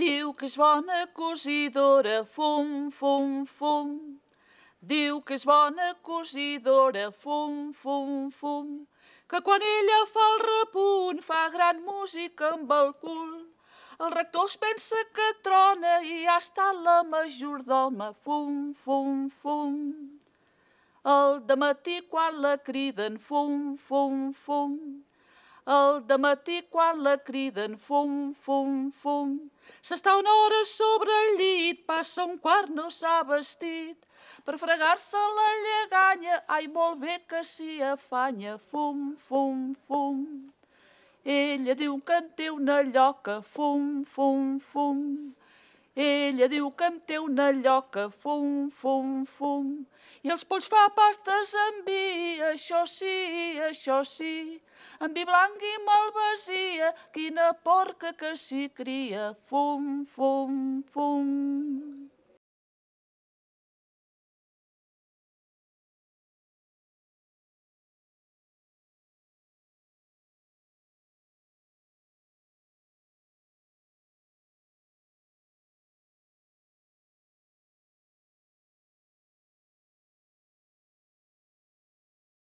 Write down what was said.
Diu que és bona cosidora, fum, fum, fum. Diu que és bona cosidora, fum, fum, fum. Que quan ella fa el repunt fa gran música amb el cul. El rector es pensa que trona i ha estat la majordoma, fum, fum, fum. El de matí quan la criden, fum, fum, fum. Al de matí quan la criden fum, fum, fum. S'està una hora sobre el llit, passa un quart no s'ha vestit. Per fregar-se la lleganya, ai, molt bé que s'hi afanya, fum, fum, fum. Ella diu que en té una lloca, fum, fum, fum. Ella diu que en té una lloca, fum, fum, fum, i els polls fa pastes amb vi, això sí, això sí, amb vi blanc i malvasia, quina porca que s'hi cria, fum, fum,